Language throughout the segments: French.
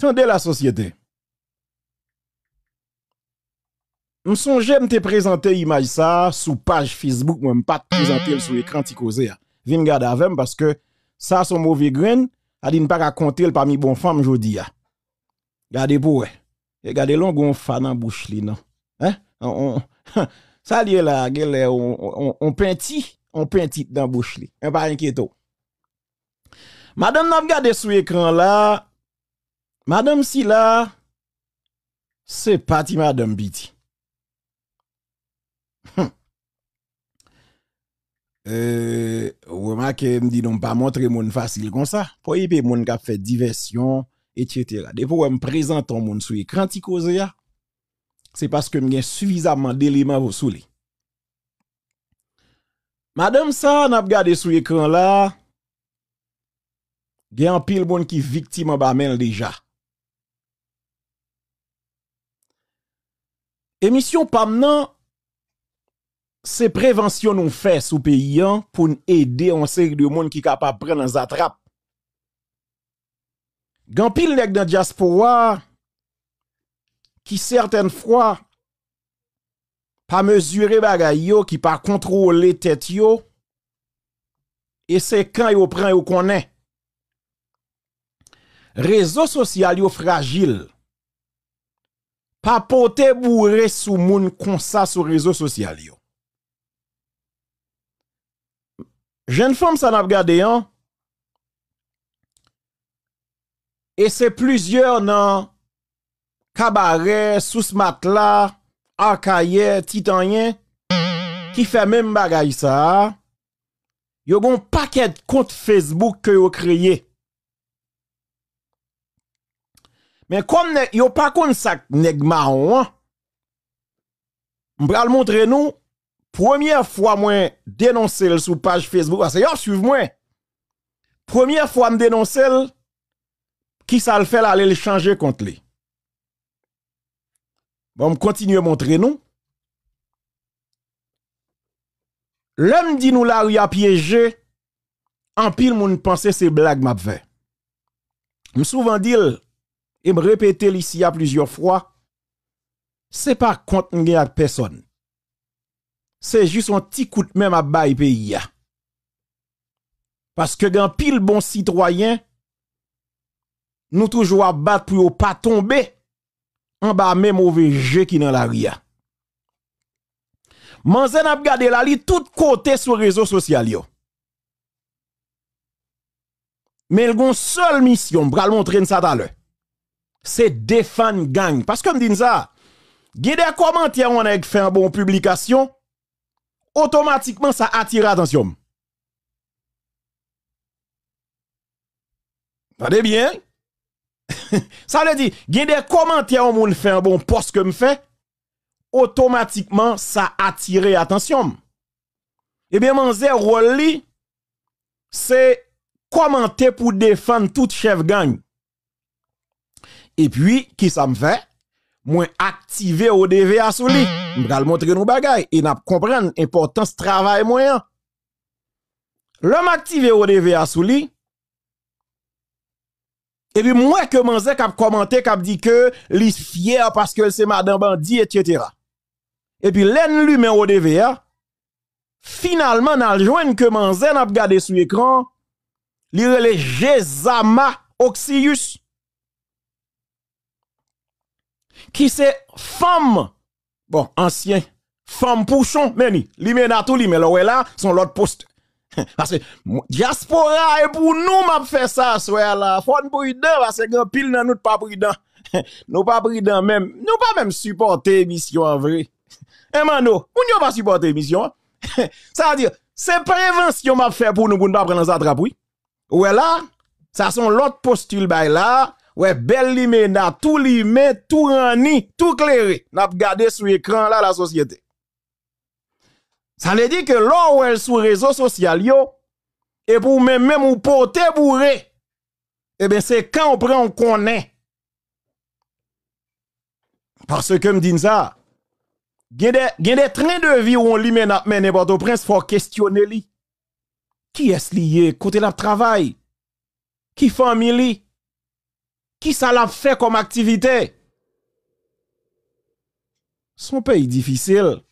Tendez la société. Je songe te présenter image ça sous page Facebook, même ne pas présenter sur l'écran Ticosé. Vim garder avec parce que ça, son mauvais grain, a dit ne pas le parmi bon femme jodi. Gardez pour Et gardez long fan en bouche li non. Hein? On, ça lié là, on, on, on peintit, on peintit dans bouche li. Hein, pas inquiéto. Madame n'a regardé sur l'écran là, Madame Silla, c'est parti Madame Biti. Vous hum. Euh, remarquez, me dit non pas montrer mon facile comme ça. Pour y payer mon qui fait diversion, etc. Des fois, me présente mon monde sur écran c'est parce que me suffisamment d'éléments vous souli. Madame ça, n'a gardé sur écran là. Gen pile mon qui victime en bas déjà. Émission PAM c'est prévention nous fait sous pays hein, pour aider on série de monde qui capable prendre un attrape. Gan pile nèg dans diaspora qui certaines fois pas mesuré les qui pas contrôler tête yo et c'est quand yo prend yo connaît. Réseaux sociaux yo fragile. Papote bourré sous moun comme ça sur réseaux sociaux yo. Jeune femme ça n'a gardé, hein? Et c'est plusieurs dans cabaret, sous matelas, arcaillé, titanien qui fait même bagaille ça. Yo un paquet compte Facebook que yo créé Mais comme ne, pas kon sak neg maron hein. mbral montre nous. première fois moi dénoncer sur page Facebook parce que suivez moi. Première fois me dénoncer qui ça le fait aller le changer contre lui. Bon, continuer à montrer nous. L'homme dit nous la rue a piégé en pile moun pense c'est blague m'a fait. souvent dit et me répéter ici à plusieurs fois, c'est pas contre à personne. C'est juste un petit coup de même à bail pays. Parce que grand pile bon citoyen, nous toujours à battre pour pas tomber en bas même mauvais jeu qui dans la ria. Manzen a regardé la tout côté sur réseaux sociaux Mais il une seule mission, bral montrer ça tout à l'heure c'est défendre gang. Parce que me dit ça, des commentaires on fait un bon publication, automatiquement ça attire l'attention. Regardez bien. ça veut dire, il comment un bon poste que me fait, automatiquement ça attire l'attention. Eh bien, mon rôle, c'est commenter pour défendre toute chef gang. Et puis, qui ça me fait? Moi, activer ODV à sous lit. Je vais montrer nos bagailles et n'a comprendre l'importance du travail moyen. L'homme activé ODV à sous Et puis, moi, que Manzé a commenté, a dit que li fier parce que c'est madame bandit, etc. Et puis, l'en lui met ODV Finalement, n'a joint que Manzé n'a regardé sur l'écran. lire Jezama Oxius qui c'est femme, bon, ancien, femme Pouchon, meni, li mena tout li, mais là, son l'autre poste. Parce que diaspora et pour nous m'a fait ça soir là faut nous prudent parce que grand pile nan nous pas prudent nous pas prudent même nous pas même supporter émission en vrai et eh, mano on pas supporter émission hein? ça veut dire c'est prévention m'a fait pour nous pour nous pas prendre ça trappe oui ouais là ça sont l'autre postule bah, là Ouais, belle limena, tout limé, tout rani, tout clairé. N'a gardé sur l'écran là la société. Ça veut dire que l'on sur réseau social yo, et pour même même ou porter bourré, eh bien c'est quand on prend, on connaît. Parce que me dit ça, a des de trains de vie où on limé mais mené prince faut questionner lui. Qui est lié, côté la travail? Qui famille qui ça l'a fait comme activité? Son pays difficile.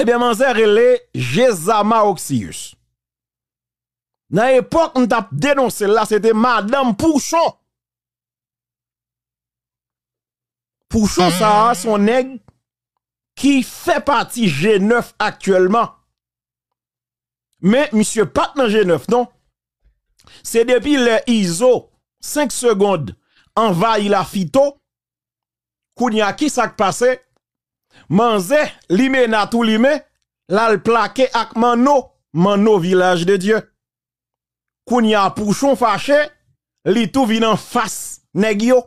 Eh bien, Manzer, elle est Jésama Oxius. Dans l'époque, on t'a dénoncé là, c'était Madame Pouchon. Pouchon, ça a son aigle qui fait partie G9 actuellement. Mais monsieur pas dans G9, non? C'est depuis le ISO 5 secondes envahi la fito, kounya qui s'est passé, manze, lime na tout lime, l'al plaqué ak mano, mano village de Dieu. Kounya pouchon fâché, li tout vin en face, negio.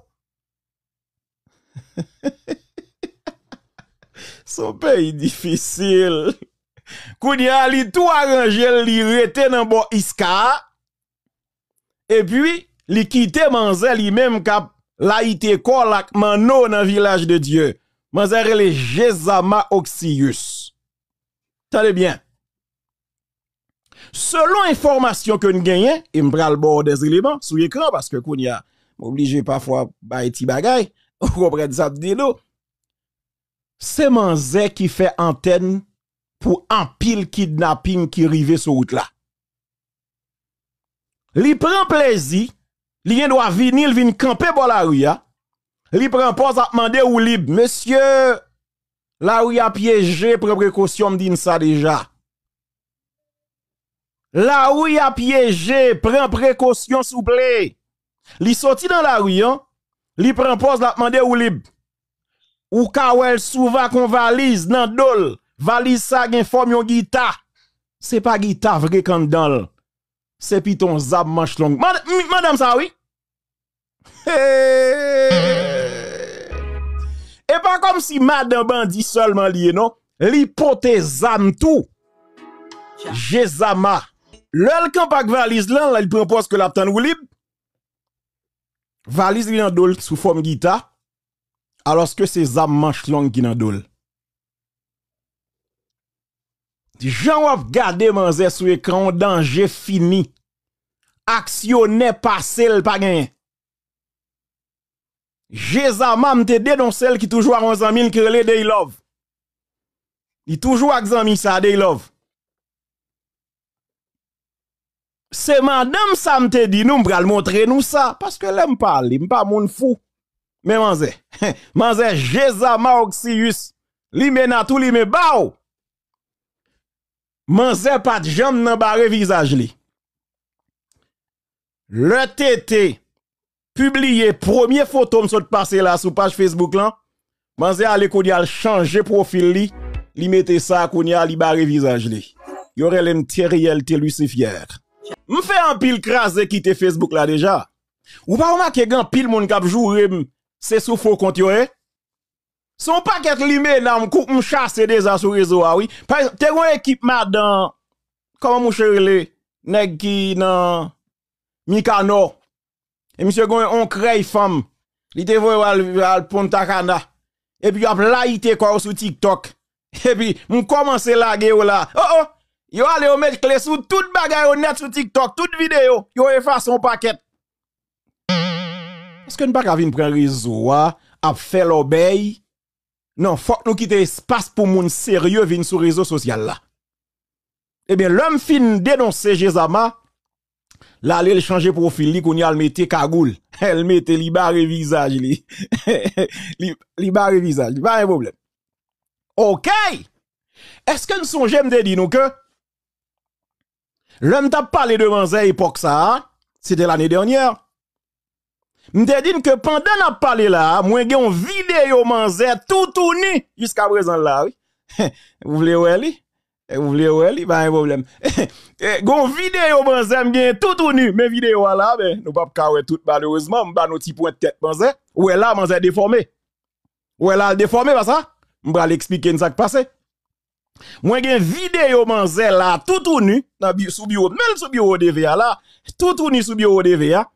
Son pays difficile. Kounya li tout arrangé, li rete nan bo iska. Et puis, li quitte Manzel lui-même cap laïté kolak mano dans village de Dieu. Manzel est Jezama Oxius. Talle bien. Selon information que nous gagnons, et le bord des éléments sur l'écran parce que a obligé parfois bay ti bagay, ou C'est Manzé qui fait antenne pour un pile kidnapping qui arrivait sur route là. Il prend plaisir Li doit venir, il vient camper pour la rue Li prend pause à demander ou libre. Monsieur, la rue a piégé, prend précaution, me ça déjà. La rue a piégé, prend précaution, s'il vous plaît. il sorti dans la rue, hein? li prend pause la demander ou libre. Ou kawel souva qu'on valise dans dol, valise ça gen forme yon guitare. C'est pas guitare vrai quand dans c'est piton Zam manche Madame, ça, oui. Et pas comme si madame bandit seulement lié, non? L'hypothèse zam tout. Jezama. L'el campak valise là, il propose que l'aptan ou libre. Valise li en dol sous forme guitare. Alors que c'est zam manche longue qui n'en dol. Jean wap gade manze sou ekran danger fini. Actionnaire passé le pas gagné. Jézamam te dénoncé qui toujours à 11 000 qui Day Love. Il toujours à zami ça Day Love. C'est madame ça m'te dit nous m'pral montrer nous ça parce que l'aime parler, m'pa moun fou. Mais manze, manze Jeza m'a li mena tout li me bao manze pas de jambe nan barre visage li. Le TT publié premier photo me sot passé là sous page Facebook là. Manze l'école de changer profil li, li sa ça konyal li barre visage li. Yore lem Thériel te Lucifer. M'fè un pile crasé quitter Facebook la déjà. Ou pas ke grand pile moun kap joure c'est sous faux compte son paquet limé nan coupe mou chasse des sur réseau ah oui. Par exemple, t'es une équipe madan comment mon chéri les nèg qui nan Mikano. Et monsieur gon on crée femme. Li te voyé al, pontakana. Et puis a laïté quoi sur TikTok. Et puis on commence laguer oh là. Oh oh, yo allez on mettre clé sous toute ou net sur TikTok, toute vidéo. Yo efface son paquet. Est-ce que ne pas venir prendre réseau ah? a faire l'obéi non, faut nous quitter espace pour monde sérieux vienne sur réseau social là. Eh bien, l'homme fin dénoncé Jézama, là, il changer profil, li qu'on y a le mette cagoule. Elle mettait libère barre visage, li. li visage, pas un problème. Ok! Est-ce que nous songeons de dire nous que l'homme t'a parlé devant cette époque ça, hein? c'était l'année dernière, M'te dit que pendant la parlé là, moi j'ai une vidéo manzé tout tourné jusqu'à présent là, oui. Vous voulez voir lui? Vous voulez voir li? Pas un problème. Eh, gon vidéo manzé est tout tourné, mes vidéos là ben nous pas ka tout malheureusement, m'ba nos petits points tête manzé. Ouais là manzé déformé. Ouais là déformé pas ça? M'ba l'expliquer ça qui passé. Moi j'ai une vidéo manzé là tout tourné dans sous bureau, même sous bureau DVA là, tout tourné sous bureau DVA.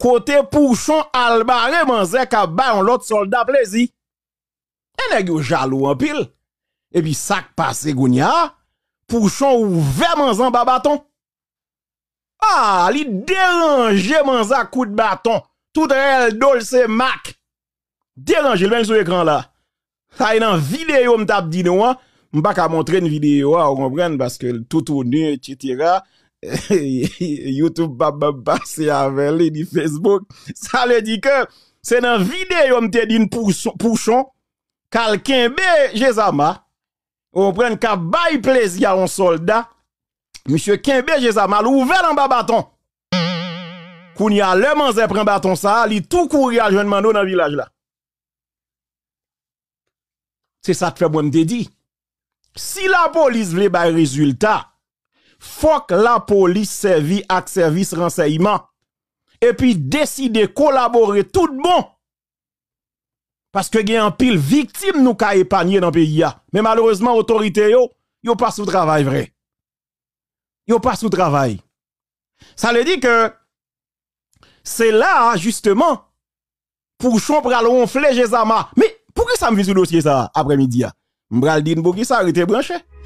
Côté Pouchon, Albaré, ka e e ba on l'autre soldat plaisir. Et nèg yo jaloux en pile. Et puis, ça passe, Gounia, Pouchon ouvert Manzan ba bâton. Ah, li dérange Manzan coup de bâton. Tout elle dolce mac. Dérange le même sur l'écran là. Ça est dans vidéo m'tap dit non, m'pa ka montrer une vidéo, vous comprenez parce que tout tourné etc. YouTube pa pa pase avè li di Facebook. Ça le dit que c'est dans vidéo mte dit n'pouchon, quelqu'un be Jezama, ou prend ka bay plaisir a un soldat, Monsieur Kenbe Jezama l'ouvert en bas bâton. a le manze prend bâton ça, li tout courir à jeune mando dans village là. C'est ça que fait bon dit. Si la police veut des résultat, faut la police servi à service renseignement. Et puis décider collaborer tout bon. Parce que y a un pile victime nous a épargné dans le pays. Mais malheureusement, autorité yo, yo pas sous travail vrai. Yo pas sous travail. Ça le dit que c'est là, justement, pour chomper à à Mais pourquoi ça me vise le dossier ça après-midi? M'bral din pour sa ça a été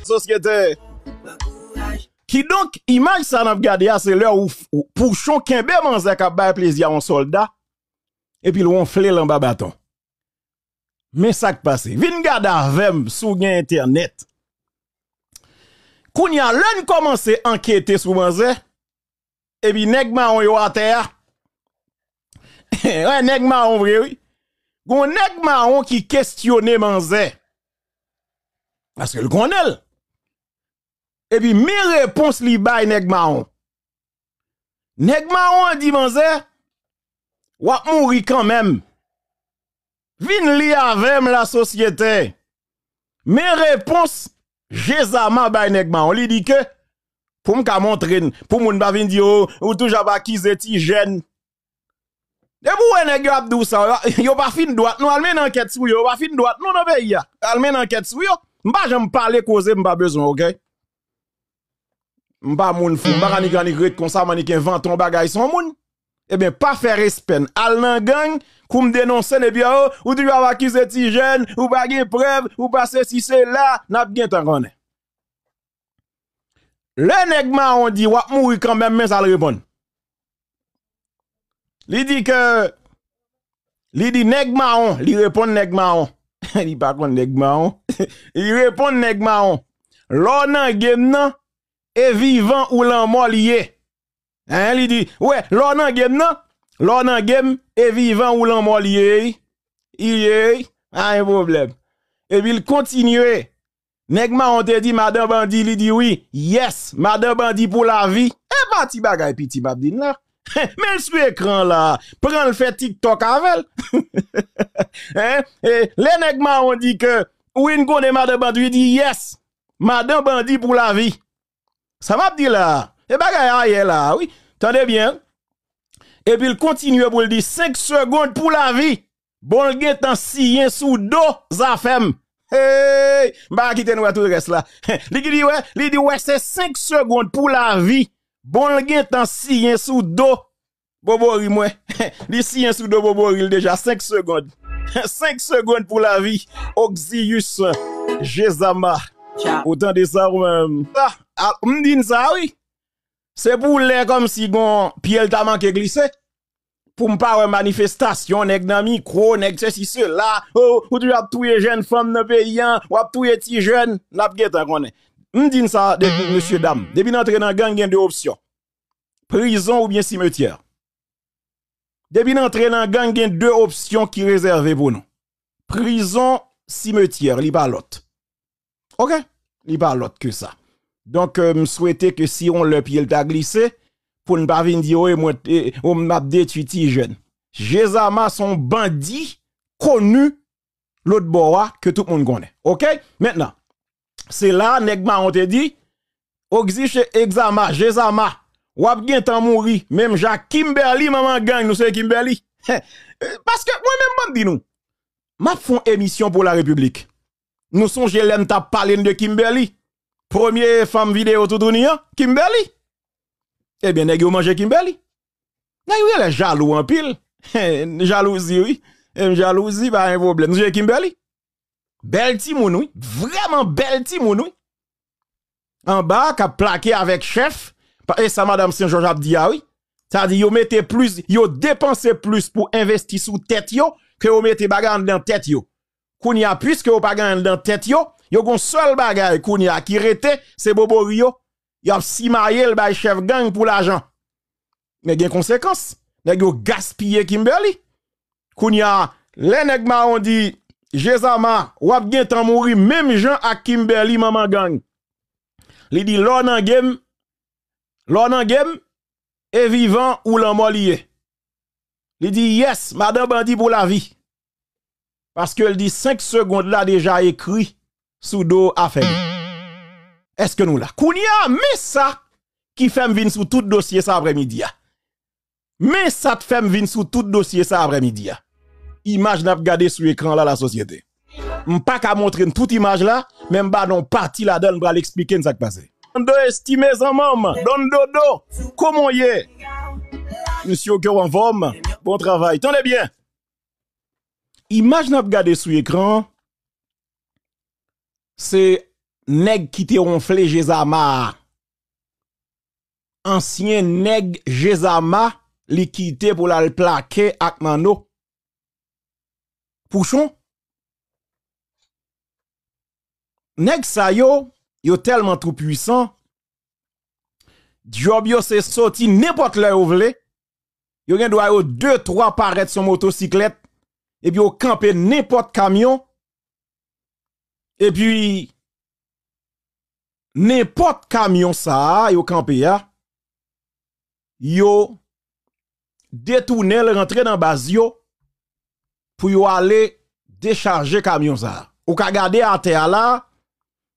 Société. Qui donc image sa n'a pas gardé, ah, c'est l'heure où pour ou Kembe chon kenbe a zè plaisir baye plezi a an soldat, et puis l'en fle bâton. Mais ça Men sak pase, vin gade avèm gen internet. Koun ya commence à enquêter sur Manzé, et puis epi negman on yo ate ya, ouais, nèg on vrai oui. Gon nèg on qui questionne Manzé. Parce que le connaît. Et puis, mes réponses li bay nèg maon. Nèg maon dit manze, wap mouri quand même. Vin li avem la société. Mes réponses, Jezama bay nèg maon. Li dit que, pour m'ka montrer, pour moun ba vin di oh, ou, ou toujours ba ki zeti jeune. Et pour un dou sa, yo pas fin doit nous almen enquête sur yo, pas fin droite, nou dans pays ya. Almen enquête sur yo. mba j'aime parler causer, mba besoin, OK? M'ba moun fou, m'ba kanik mm-hmm. kanik ret kon sa manik inventon bagay son moun. Eh bien, pas faire respect. Al nan gang, koum dénoncer ne eh bien oh, ou, ou tu vas accuser ti jeune, ou pas gen preuve, ou pas c'est là, n'a bien t'en connaît. Le negma on dit, wap mouri quand même, mais ça le répond. Li dit que, li dit negma on, li répond negma on. li pas kon on, li répond negma on. L'on nan game nan, et vivant ou l'en mort lié. Hein, il dit, ouais, l'on en game, non? L'on en game, et vivant ou l'en mort lié. Il y a un problème. Et puis il continue. Negma on te dit, madame Bandi, il dit oui. Yes, madame Bandi pour la vie. Et eh, parti bagay, piti babdin là. Mais sur écran là prends le fait TikTok avec hein? le nègma on dit que, ou go connaît madame bandi, dit yes, madame bandi pour la vie ça m'a dit là. Et eh, bagay Ariel ah, là, oui. Tendez bien. Et puis il continue pour le dire 5 secondes pour la vie. Bon le gars, t'en siyen sous dos zafem. Hey, bah quitte nous à tout le reste là. li dit ouais, li dit ouais c'est 5 secondes pour la vie. Bon le gars, t'en siyen sous dos. Bobori moi. li siyen sous dos Bobori déjà 5 secondes. 5 secondes pour la vie. Oxyus. Jezama. Autant de ça ou même. Ah, ah m'din ça, oui. C'est pour les comme si gon piel t'a manqué glissé. Pour de manifestation, nèg nan micro, nèg ceci, cela. Oh, ou tu as touye jeune femme dans pays, hein? ou as touye ti jeune, n'a geta On M'din ça, monsieur dame. Depuis n'entre dans gang, a deux options. Prison ou bien cimetière. Depuis n'entre dans gang, a deux options qui réservées pour nous. Prison, cimetière, li pas l'autre. OK, il pas l'autre que ça. Donc je euh, souhaitais que si on le pied t'a glissé pour ne pas venir dire moi eh, on m'a jeune. Jezama son bandit connu l'autre bois que tout le monde connaît. OK Maintenant, c'est là Negma. on te dit Oxyche exama, Jezama, wap gen t'en mourir, même Jacques Kimberly, maman gang, nous sommes Kimberly. Euh, parce que moi-même, bandit dis nous, m'a font émission pour la République. Nous songeons l'aime t'a de Kimberly. Première femme vidéo tout monde, hein, Kimberly. Eh bien, que vous Kimberley Kimberly. oui, elle est jaloux en pile. Eh, jalousie oui. Eh, jalousie pas un problème. Nous Kimberly. Belle timoun oui, vraiment belle timoun oui. En bas a plaqué avec chef et ça madame Saint-Georges a dit ah oui. Ça dit yo mettez plus, yo dépensez plus pour investir sous tête yo que vous mettez bagarre dans tête yo. Kounia, puisque vous pas gagné dans tête yo, yo gon seul bagay Kounia qui rete, c'est Bobo Rio. Yo si marié le bay chef gang pour l'argent. Mais gen conséquences. Nèg yo gaspillé Kimberly. Kounia, les ma on dit, Jezama, wap gen tan mouri, même Jean à Kimberly maman gang. Li dit l'on en game, l'on game, et vivant ou l'en mollier. Li dit yes, madame bandit pour la vie. Parce qu'elle dit 5 secondes là déjà écrit sous dos à Est-ce que nous là? Kounia, mais ça qui fait venir sous tout dossier ça après-midi. Ah. Mais ça te fait venir sous tout dossier ça après-midi. Ah. Image n'a regardé sur l'écran là la société. M'pas qu'à montrer toute image là, même pas non parti là-dedans pour l'expliquer ce qui passé. On doit estimer en maman, don dodo, comment Monsieur Vom, bon travail, tenez bien image n'a pas gade sur l'écran, c'est neg qui te ronfle Jezama. Ancien neg Jezama li pour pour la plaquer Akmano. ak mano. Pouchon. Neg sa yo, yo tellement trop puissant. Job yo se soti n'importe le ou vle. Yo gen deux yo 2-3 paret son motocyclette et puis au camper n'importe camion, et puis n'importe camion ça, yo camper ya, yo détourné rentrer dans base pour yo aller décharger camion ça. Ou ka gade à terre là,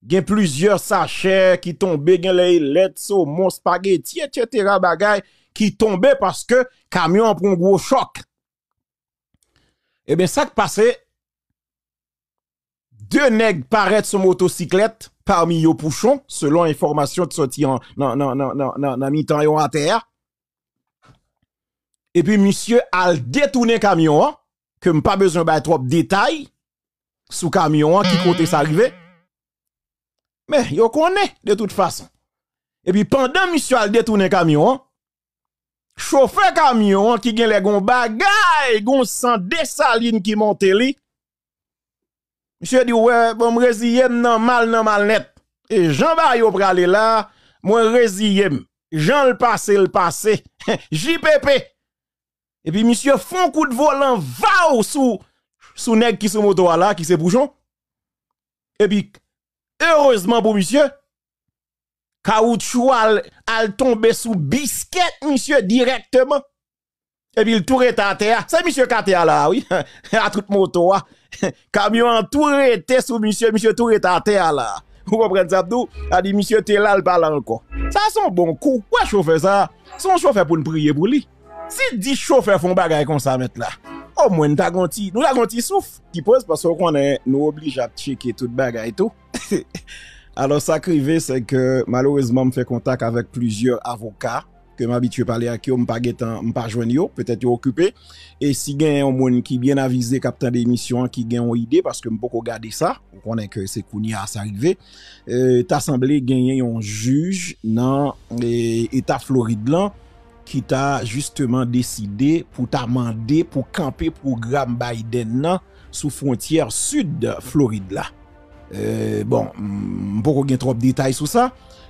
gen plusieurs sachets qui tombaient, gen les lettres, les spaghetti, etc. bagay qui tombaient parce que camion prend gros choc. Et eh bien, ça qui passe, deux nègres paraissent sur motocyclette parmi les pouchons, selon information de sortir non non, non, non, non, mi-temps à terre. Et puis, monsieur a détourné camion, hein, que pas besoin de trop de détails, sous camion hein, qui mm-hmm. côté s'arriver. Mais, yo connaît, de toute façon. Et puis, pendant monsieur a détourné camion, chauffeur camion qui gagne les gon bagay, gon sans dessaline qui monte li. Monsieur dit ouais, bon résilier non mal nan mal net. Et Jean au pralé là, moi résilier. Jean le passé le passé. JPP. Et puis monsieur font coup de volant va ou sous sous nèg qui se moto là qui se bouchon. Et puis heureusement pour monsieur caoutchouc al, al tomber sous biscuit, monsieur, directement. Et puis, il est à terre. C'est monsieur Katea là, oui. à toute moto, ah. Camion touré sous monsieur, monsieur est à terre là. Vous comprenez ça, A dit, monsieur, t'es là, le parle encore. Ça, son bon coup. Ouais, chauffeur, ça. Son chauffeur pour nous prier pour lui. Si 10 chauffeurs font bagarre, comme ça, mettre là. Au moins, n'ta gonti. Nous, la gonti souffle. Qui pose parce qu'on est, nous oblige à checker toute bagaille et tout. Alors sa krive se ke malouezman m fè kontak avèk plouzyor avoka ke m abitye pale ak yo m pa jwen yo, pètè yon okupè. E si gen yon moun ki bien avize kapten demisyon ki gen yon ide paske m pou kou gade sa, pou konen ke se kouni a sa rive, euh, ta sanble gen yon juj nan etat euh, Florid lan ki ta justeman deside pou ta mande pou kampe pou Graham Biden lan sou fontyer sud Florid lan. Eh, bon, mpoko gen trope detay sou sa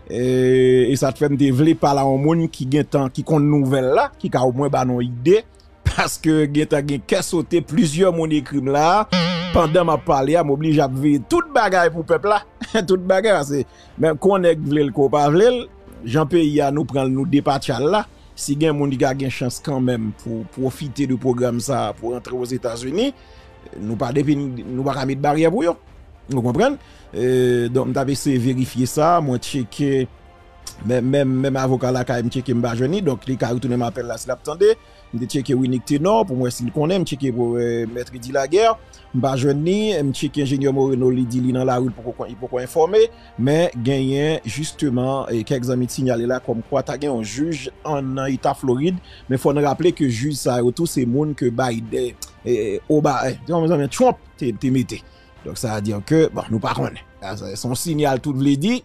eh, E sa te fèm te vle pala an moun ki gen tan ki kont nouvel la Ki ka ou mwen ban nou ide Paske gen tan gen kesote plizyon moun ekrim la Pandan ma pale a, mou bli jatve tout bagay pou pepla Tout bagay ase Men konen vle l ko pa vle l Janpe ya nou pren nou depat chal la Si gen moun di ga gen chans kan men Pou profite de program sa pou entre wos Etasuni Nou pa depeni, nou pa kamit barye pou yon Mwen kompren, don mwen tabese verifiye sa, mwen cheke, mwen avokal la ka mwen cheke mba jwenni, don kli karoutounen mwen apel la silap tande, mwen te cheke winik tenor, pou mwen sin konen, mwen cheke mwen metri di la ger, mwen jwenni, mwen cheke jenye mwen reno li di li nan la roul pou kon kon informe, men genyen, justeman, kek zami te sinyale la, kon mwen kwa ta gen yon juj, anan ita florid, men fon raple ke juj sa yotou se moun ke bay de oba e, eh, diyon mwen zami, Trump te mete. Donk sa a diyo ke, bon nou pa kwen, son sinyal tout vle di.